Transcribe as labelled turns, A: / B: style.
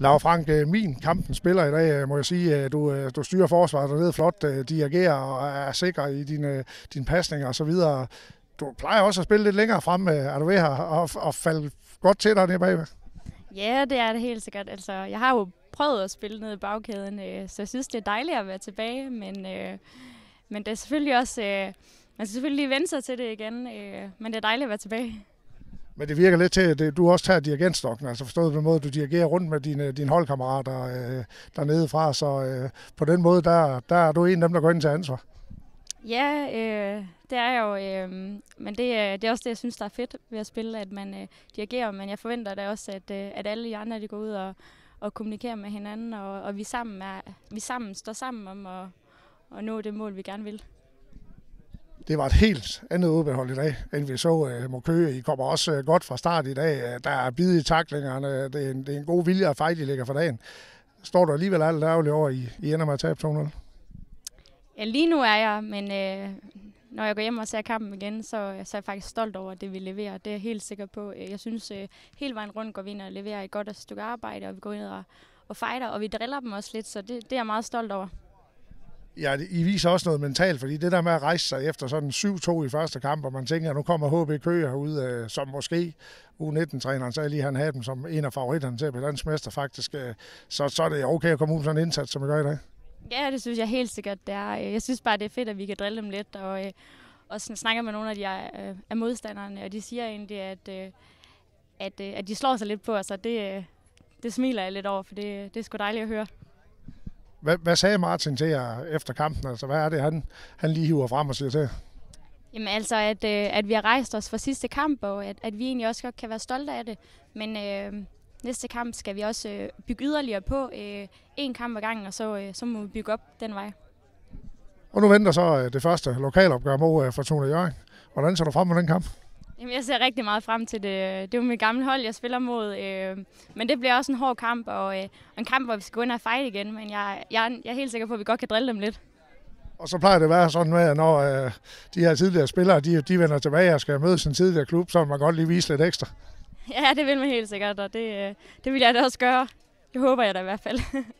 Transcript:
A: Laura Frank, min kampen spiller i dag, øh, må jeg sige. Øh, du, øh, du styrer forsvaret dernede flot, agerer og er sikker i dine, dine pasninger osv. Du plejer også at spille lidt længere frem, er du ved her, og, og falde godt til dig nede bagved?
B: Ja, det er det helt sikkert. Altså, jeg har jo prøvet at spille ned i bagkæden, så jeg synes, det er dejligt at være tilbage, men, men det er selvfølgelig også, man skal selvfølgelig lige vende sig til det igen, men det er dejligt at være tilbage.
A: Men det virker lidt til, at du også tager dirigentstokken, altså forstået på den måde, du dirigerer rundt med dine, dine holdkammerater øh, dernede fra, så øh, på den måde, der, der er du en af dem, der går ind til ansvar.
B: Ja, øh, det er jeg jo, øh, men det, det er også det, jeg synes, der er fedt ved at spille, at man øh, dirigerer, men jeg forventer da også, at, øh, at alle de andre, de går ud og, og kommunikerer med hinanden, og, og vi, sammen er, vi sammen står sammen om at, at nå det mål, vi gerne vil
A: det var et helt andet udbehold i dag, end vi så uh, øh, mod Køge. I kommer også uh, godt fra start i dag. Øh, der er bid i taklingerne. Det er en, det er en god vilje at fejle, I ligger for dagen. Står du alligevel alt ærgerligt over, I, I ender med at tabe 2-0?
B: Ja, lige nu er jeg, men uh, når jeg går hjem og ser kampen igen, så, så er jeg faktisk stolt over det, vi leverer. Det er jeg helt sikker på. Jeg synes, uh, hele vejen rundt går vi ind og leverer et godt stykke arbejde, og vi går ind og, og fighter, og vi driller dem også lidt, så det, det er jeg meget stolt over
A: ja, I viser også noget mentalt, fordi det der med at rejse sig efter sådan 7-2 i første kamp, og man tænker, at nu kommer HB Køge herude, øh, som måske U19-træneren sagde lige, han havde dem som en af favoritterne til at blive landsmester faktisk, øh, så, så er det okay at komme ud med sådan en indsats, som vi gør i dag.
B: Ja, det synes jeg helt sikkert, det er. Øh, jeg synes bare, det er fedt, at vi kan drille dem lidt, og, og sådan, snakker med nogle af de øh, af modstanderne, og de siger egentlig, at, at, at de slår sig lidt på os, og det, det smiler jeg lidt over, for det, det er sgu dejligt at høre.
A: Hvad, hvad sagde Martin til jer efter kampen? Altså, hvad er det, han, han lige hiver frem og siger til
B: Jamen altså, at, øh, at vi har rejst os fra sidste kamp, og at, at vi egentlig også godt kan være stolte af det. Men øh, næste kamp skal vi også øh, bygge yderligere på. Øh, kamp ad gangen, og så, øh, så må vi bygge op den vej.
A: Og nu venter så øh, det første lokalopgør mod øh, Fortuna Jørgen. Hvordan ser du frem med den kamp?
B: Jamen, jeg ser rigtig meget frem til det. Det er jo mit gamle hold, jeg spiller mod. Øh, men det bliver også en hård kamp, og, øh, en kamp, hvor vi skal gå ind og fejle igen. Men jeg, jeg, jeg er helt sikker på, at vi godt kan drille dem
A: lidt. Og så plejer det at være sådan med, at når øh, de her tidligere spillere, de, de vender tilbage og skal møde sin tidligere klub, så vil man godt lige vise lidt ekstra.
B: Ja, det vil man helt sikkert, og det, øh, det vil jeg da også gøre. Det håber jeg da i hvert fald.